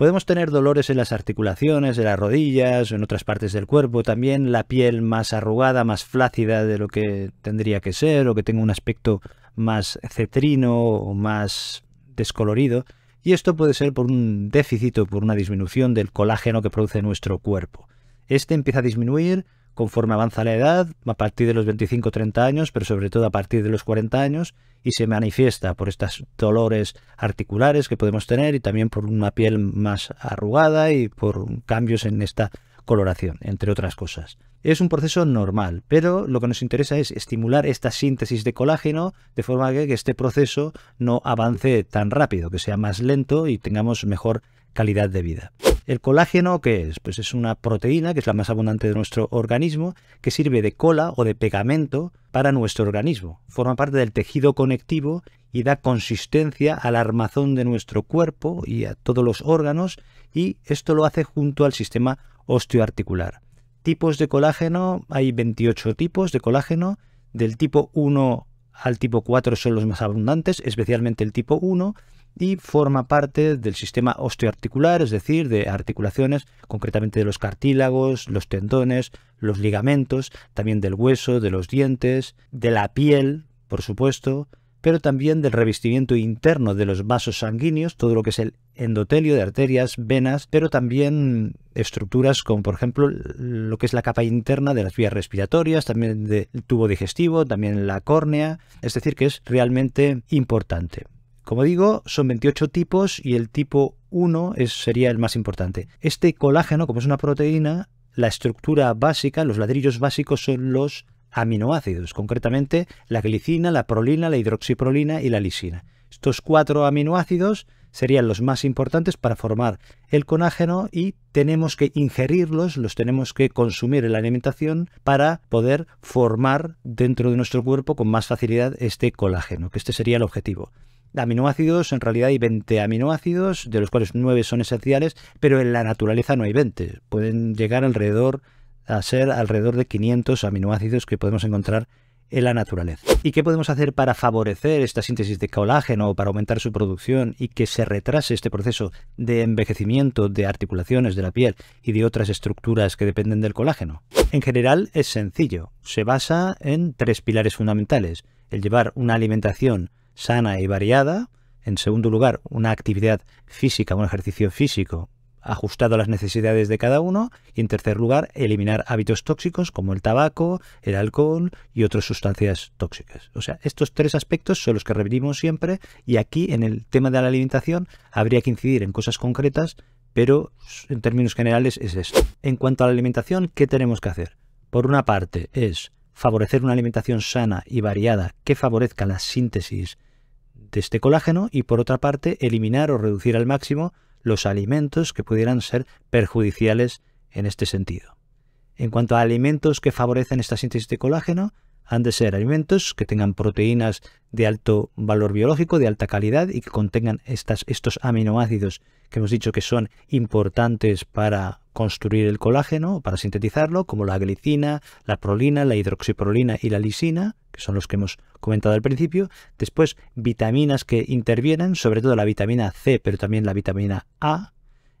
Podemos tener dolores en las articulaciones, en las rodillas, en otras partes del cuerpo, también la piel más arrugada, más flácida de lo que tendría que ser, o que tenga un aspecto más cetrino o más descolorido, y esto puede ser por un déficit o por una disminución del colágeno que produce nuestro cuerpo. Este empieza a disminuir, conforme avanza la edad, a partir de los 25-30 años, pero sobre todo a partir de los 40 años, y se manifiesta por estos dolores articulares que podemos tener y también por una piel más arrugada y por cambios en esta coloración, entre otras cosas. Es un proceso normal, pero lo que nos interesa es estimular esta síntesis de colágeno de forma que este proceso no avance tan rápido, que sea más lento y tengamos mejor calidad de vida. ¿El colágeno qué es? Pues es una proteína, que es la más abundante de nuestro organismo, que sirve de cola o de pegamento para nuestro organismo. Forma parte del tejido conectivo y da consistencia al armazón de nuestro cuerpo y a todos los órganos, y esto lo hace junto al sistema osteoarticular. Tipos de colágeno, hay 28 tipos de colágeno, del tipo 1 al tipo 4 son los más abundantes, especialmente el tipo 1, y forma parte del sistema osteoarticular, es decir, de articulaciones, concretamente de los cartílagos, los tendones, los ligamentos, también del hueso, de los dientes, de la piel, por supuesto, pero también del revestimiento interno de los vasos sanguíneos, todo lo que es el endotelio de arterias, venas, pero también estructuras como por ejemplo lo que es la capa interna de las vías respiratorias, también del tubo digestivo, también la córnea, es decir, que es realmente importante. Como digo, son 28 tipos y el tipo 1 sería el más importante. Este colágeno, como es una proteína, la estructura básica, los ladrillos básicos son los aminoácidos, concretamente la glicina, la prolina, la hidroxiprolina y la lisina. Estos cuatro aminoácidos serían los más importantes para formar el colágeno y tenemos que ingerirlos, los tenemos que consumir en la alimentación para poder formar dentro de nuestro cuerpo con más facilidad este colágeno, que este sería el objetivo aminoácidos, en realidad hay 20 aminoácidos, de los cuales 9 son esenciales, pero en la naturaleza no hay 20. Pueden llegar alrededor a ser alrededor de 500 aminoácidos que podemos encontrar en la naturaleza. ¿Y qué podemos hacer para favorecer esta síntesis de colágeno o para aumentar su producción y que se retrase este proceso de envejecimiento de articulaciones de la piel y de otras estructuras que dependen del colágeno? En general es sencillo, se basa en tres pilares fundamentales, el llevar una alimentación sana y variada. En segundo lugar, una actividad física, un ejercicio físico ajustado a las necesidades de cada uno. Y en tercer lugar, eliminar hábitos tóxicos como el tabaco, el alcohol y otras sustancias tóxicas. O sea, estos tres aspectos son los que repetimos siempre y aquí en el tema de la alimentación habría que incidir en cosas concretas, pero en términos generales es esto. En cuanto a la alimentación, ¿qué tenemos que hacer? Por una parte es favorecer una alimentación sana y variada que favorezca la síntesis de este colágeno y por otra parte eliminar o reducir al máximo los alimentos que pudieran ser perjudiciales en este sentido. En cuanto a alimentos que favorecen esta síntesis de colágeno, han de ser alimentos que tengan proteínas de alto valor biológico, de alta calidad y que contengan estos aminoácidos que hemos dicho que son importantes para construir el colágeno, para sintetizarlo, como la glicina, la prolina, la hidroxiprolina y la lisina, que son los que hemos comentado al principio. Después, vitaminas que intervienen, sobre todo la vitamina C, pero también la vitamina A.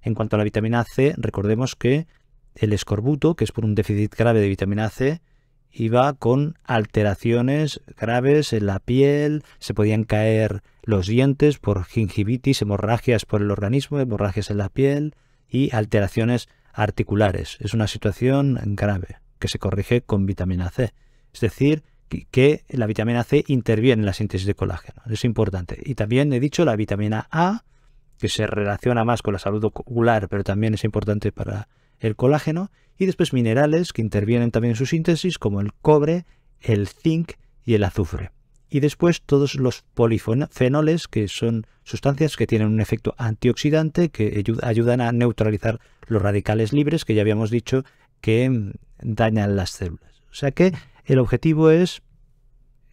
En cuanto a la vitamina C, recordemos que el escorbuto, que es por un déficit grave de vitamina C, iba con alteraciones graves en la piel, se podían caer los dientes por gingivitis, hemorragias por el organismo, hemorragias en la piel y alteraciones articulares. Es una situación grave que se corrige con vitamina C. Es decir, que la vitamina C interviene en la síntesis de colágeno. Es importante. Y también he dicho la vitamina A, que se relaciona más con la salud ocular, pero también es importante para el colágeno y después minerales que intervienen también en su síntesis como el cobre, el zinc y el azufre. Y después todos los polifenoles que son sustancias que tienen un efecto antioxidante que ayudan a neutralizar los radicales libres que ya habíamos dicho que mm, dañan las células. O sea que el objetivo es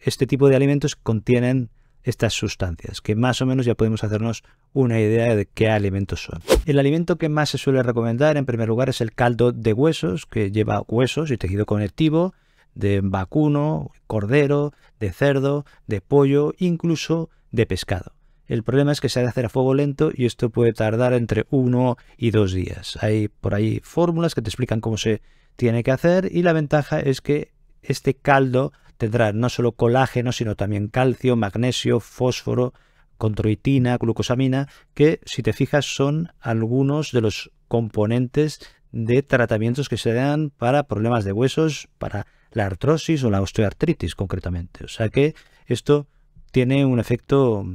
este tipo de alimentos contienen estas sustancias, que más o menos ya podemos hacernos una idea de qué alimentos son. El alimento que más se suele recomendar en primer lugar es el caldo de huesos, que lleva huesos y tejido conectivo de vacuno, cordero, de cerdo, de pollo, incluso de pescado. El problema es que se ha de hacer a fuego lento y esto puede tardar entre uno y dos días. Hay por ahí fórmulas que te explican cómo se tiene que hacer y la ventaja es que este caldo tendrá no solo colágeno, sino también calcio, magnesio, fósforo, controitina, glucosamina, que si te fijas son algunos de los componentes de tratamientos que se dan para problemas de huesos, para la artrosis o la osteoartritis concretamente. O sea que esto tiene un efecto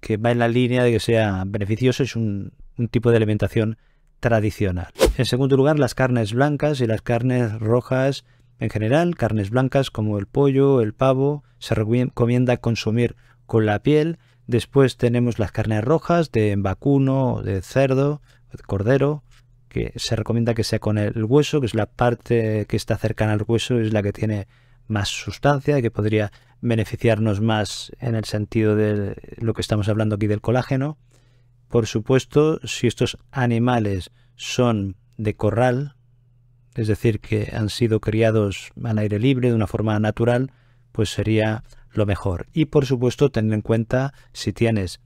que va en la línea de que sea beneficioso, es un tipo de alimentación tradicional. En segundo lugar, las carnes blancas y las carnes rojas en general, carnes blancas como el pollo, el pavo, se recomienda consumir con la piel. Después tenemos las carnes rojas de vacuno, de cerdo, de cordero, que se recomienda que sea con el hueso, que es la parte que está cercana al hueso, es la que tiene más sustancia, que podría beneficiarnos más en el sentido de lo que estamos hablando aquí del colágeno. Por supuesto, si estos animales son de corral, es decir, que han sido criados al aire libre de una forma natural, pues sería lo mejor. Y por supuesto, tener en cuenta si tienes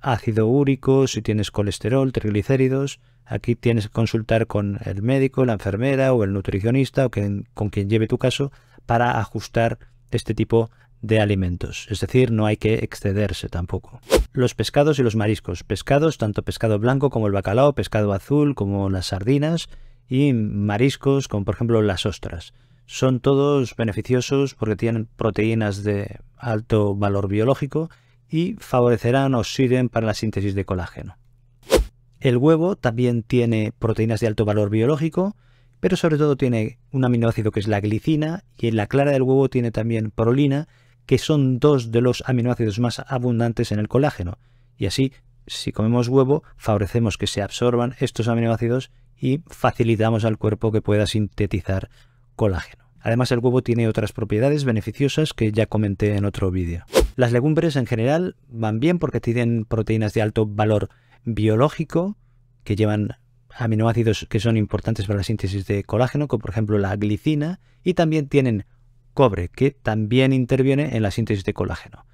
ácido úrico, si tienes colesterol, triglicéridos, aquí tienes que consultar con el médico, la enfermera o el nutricionista o con quien lleve tu caso para ajustar este tipo de alimentos. Es decir, no hay que excederse tampoco. Los pescados y los mariscos. Pescados, tanto pescado blanco como el bacalao, pescado azul como las sardinas y mariscos como por ejemplo las ostras. Son todos beneficiosos porque tienen proteínas de alto valor biológico y favorecerán o sirven para la síntesis de colágeno. El huevo también tiene proteínas de alto valor biológico, pero sobre todo tiene un aminoácido que es la glicina y en la clara del huevo tiene también prolina, que son dos de los aminoácidos más abundantes en el colágeno. Y así, si comemos huevo, favorecemos que se absorban estos aminoácidos y facilitamos al cuerpo que pueda sintetizar colágeno. Además el huevo tiene otras propiedades beneficiosas que ya comenté en otro vídeo. Las legumbres en general van bien porque tienen proteínas de alto valor biológico que llevan aminoácidos que son importantes para la síntesis de colágeno, como por ejemplo la glicina, y también tienen cobre, que también interviene en la síntesis de colágeno.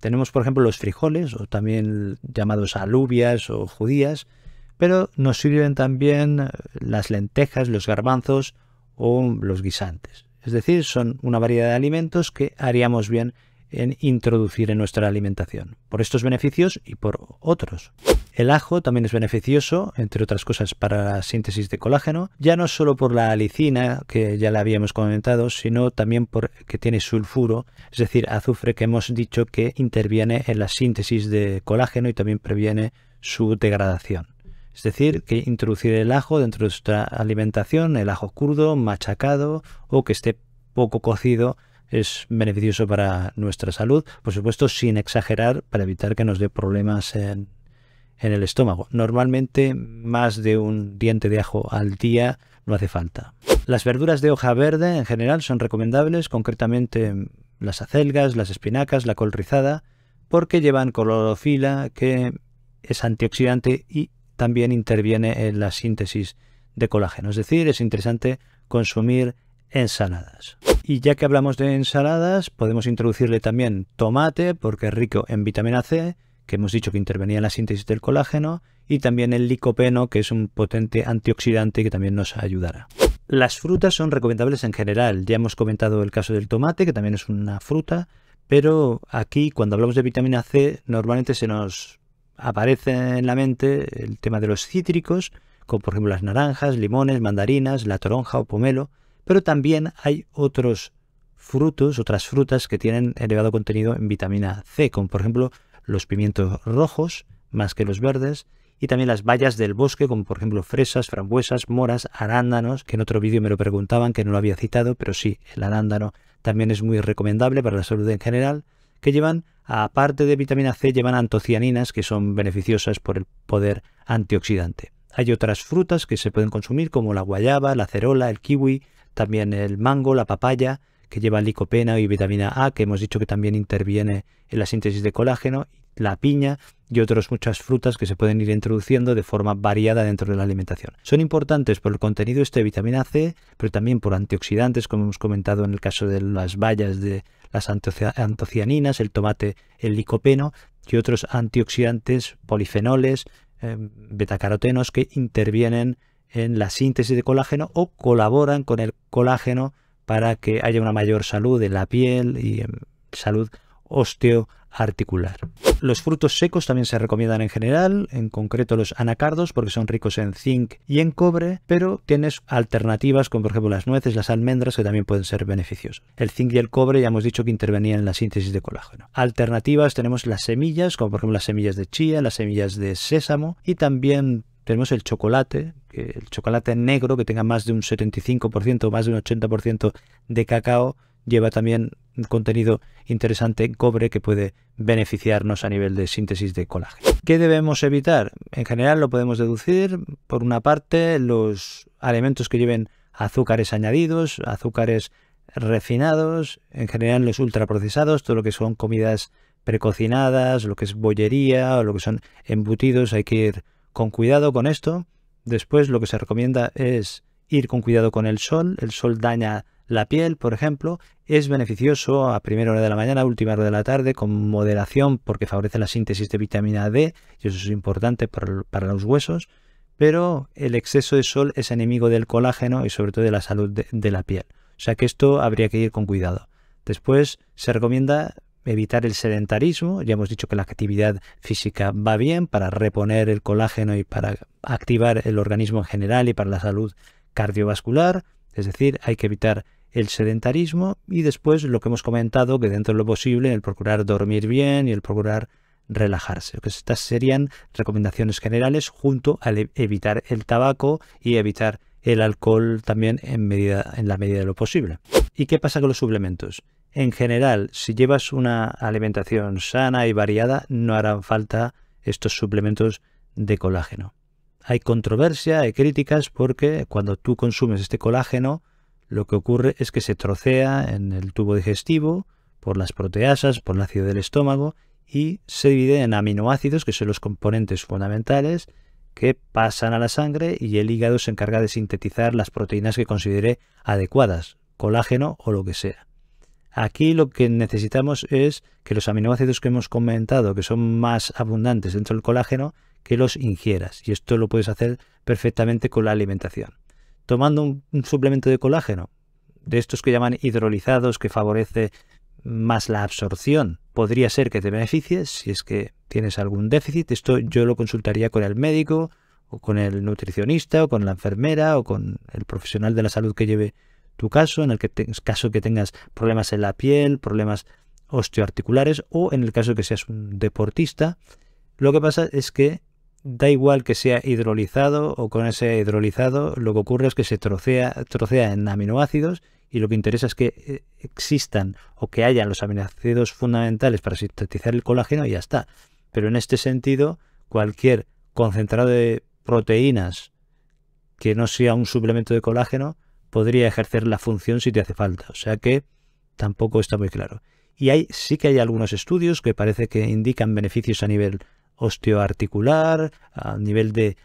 Tenemos por ejemplo los frijoles, o también llamados alubias o judías, pero nos sirven también eh, las lentejas, los garbanzos o los guisantes. Es decir, son una variedad de alimentos que haríamos bien en introducir en nuestra alimentación, por estos beneficios y por otros. El ajo también es beneficioso, entre otras cosas, para la síntesis de colágeno, ya no solo por la alicina, que ya la habíamos comentado, sino también porque tiene sulfuro, es decir, azufre que hemos dicho que interviene en la síntesis de colágeno y también previene su degradación. Es decir, que introducir el ajo dentro de nuestra alimentación, el ajo crudo, machacado o que esté poco cocido, es beneficioso para nuestra salud, por supuesto sin exagerar para evitar que nos dé problemas en, el estómago. Normalmente más de un diente de ajo al día no hace falta. Las verduras de hoja verde en general son recomendables, concretamente las acelgas, las espinacas, la col rizada, porque llevan clorofila que es antioxidante y también interviene en la síntesis de colágeno. Es decir, es interesante consumir ensaladas. Y ya que hablamos de ensaladas, podemos introducirle también tomate, porque es rico en vitamina C, que hemos dicho que intervenía en la síntesis del colágeno, y también el licopeno, que es un potente antioxidante que también nos ayudará. Las frutas son recomendables en general. Ya hemos comentado el caso del tomate, que también es una fruta, pero aquí cuando hablamos de vitamina C normalmente se nos aparece en la mente el tema de los cítricos, como por ejemplo las naranjas, limones, mandarinas, la toronja o pomelo, pero también hay otros frutos, otras frutas que tienen elevado contenido en vitamina C, como por ejemplo los pimientos rojos, más que los verdes, y también las bayas del bosque, como por ejemplo fresas, frambuesas, moras, arándanos, que en otro vídeo me lo preguntaban, que no lo había citado, pero sí, el arándano también es muy recomendable para la salud en general, que llevan, aparte de vitamina C, llevan antocianinas que son beneficiosas por el poder antioxidante. Hay otras frutas que se pueden consumir como la guayaba, la cerola, el kiwi, también el mango, la papaya, que lleva licopena y vitamina A, que hemos dicho que también interviene en la síntesis de colágeno, la piña y otras muchas frutas que se pueden ir introduciendo de forma variada dentro de la alimentación. Son importantes por el contenido este de vitamina C, pero también por antioxidantes, como hemos comentado en el caso de las bayas, de las antocianinas, el tomate, el licopeno y otros antioxidantes, polifenoles, em, betacarotenos que intervienen en la síntesis de colágeno o colaboran con el colágeno para que haya una mayor salud en la piel y salud osteo, articular. Los frutos secos también se recomiendan en general, en concreto los anacardos porque son ricos en zinc y en cobre, pero tienes alternativas como por ejemplo las nueces, las almendras que también pueden ser beneficiosas. El zinc y el cobre ya hemos dicho que intervenían en la síntesis de colágeno. Alternativas tenemos las semillas, como por ejemplo las semillas de chía, las semillas de sésamo y también tenemos el chocolate, el chocolate negro que tenga más de un 75% o más de un 80% de cacao lleva también contenido interesante en cobre que puede beneficiarnos a nivel de síntesis de colágeno. ¿Qué debemos evitar? En general lo podemos deducir por una parte los alimentos que lleven azúcares añadidos, azúcares refinados, en general los ultraprocesados, todo lo que son comidas precocinadas, lo que es bollería o lo que son embutidos, hay que ir con cuidado con esto. Después lo que se recomienda es ir con cuidado con el sol, el sol daña la piel, por ejemplo, es beneficioso a primera hora de la mañana, última hora de la tarde, con moderación porque favorece la síntesis de vitamina D, y eso es importante para, los huesos, pero el exceso de sol es enemigo del colágeno y sobre todo de la salud de la piel. O sea que esto habría que ir con cuidado. Después se recomienda evitar el sedentarismo. Ya hemos dicho que la actividad física va bien para reponer el colágeno y para activar el organismo en general y para la salud cardiovascular. Es decir, hay que evitar el sedentarismo y después lo que hemos comentado, que dentro de lo posible, el procurar dormir bien y el procurar relajarse. estas serían recomendaciones generales junto al evitar el tabaco y evitar el alcohol también en, en la medida de lo posible. ¿Y qué pasa con los suplementos? En general, si llevas una alimentación sana y variada, no harán falta estos suplementos de colágeno. Hay controversia, hay críticas porque cuando tú consumes este colágeno, lo que ocurre es que se trocea en el tubo digestivo por las proteasas, por el ácido del estómago y se divide en aminoácidos, que son los componentes fundamentales que pasan a la sangre y el hígado se encarga de sintetizar las proteínas que considere adecuadas, colágeno o lo que sea. Aquí lo que necesitamos es que los aminoácidos que hemos comentado, que son más abundantes dentro del colágeno, que los ingieras. Y esto lo puedes hacer perfectamente con la alimentación tomando un, suplemento de colágeno, de estos que llaman hidrolizados, que favorece más la absorción. Podría ser que te beneficies si es que tienes algún déficit. Esto yo lo consultaría con el médico o con el nutricionista o con la enfermera o con el profesional de la salud que lleve tu caso, en el que caso que tengas problemas en la piel, problemas osteoarticulares o en el caso que seas un deportista. Lo que pasa es que da igual que sea hidrolizado o con ese hidrolizado, lo que ocurre es que se trocea, trocea en aminoácidos y lo que interesa es que eh, existan o que hayan los aminoácidos fundamentales para sintetizar el colágeno y ya está. Pero en este sentido, cualquier concentrado de proteínas que no sea un suplemento de colágeno podría ejercer la función si te hace falta. O sea que tampoco está muy claro. Y hay, sí que hay algunos estudios que parece que indican beneficios a nivel osteoarticular, a nivel de,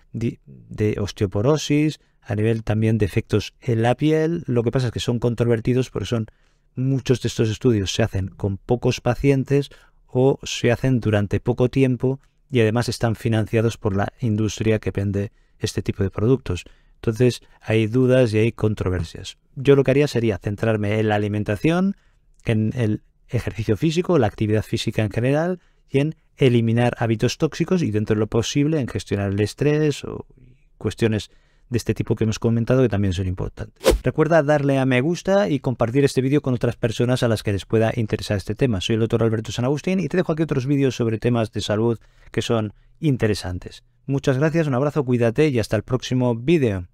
osteoporosis, a nivel también de efectos en la piel. Lo que pasa es que son controvertidos porque son muchos de estos estudios se hacen con pocos pacientes o se hacen durante poco tiempo y además están financiados por la industria que vende este tipo de productos. Entonces hay dudas y hay controversias. Yo lo que haría sería centrarme en la alimentación, en el ejercicio físico, la actividad física en general y en eliminar hábitos tóxicos y dentro de lo posible en gestionar el estrés o cuestiones de este tipo que hemos comentado que también son importantes. Recuerda darle a me gusta y compartir este vídeo con otras personas a las que les pueda interesar este tema. Soy el doctor Alberto San Agustín y te dejo aquí otros vídeos sobre temas de salud que son interesantes. Muchas gracias, un abrazo, cuídate y hasta el próximo vídeo.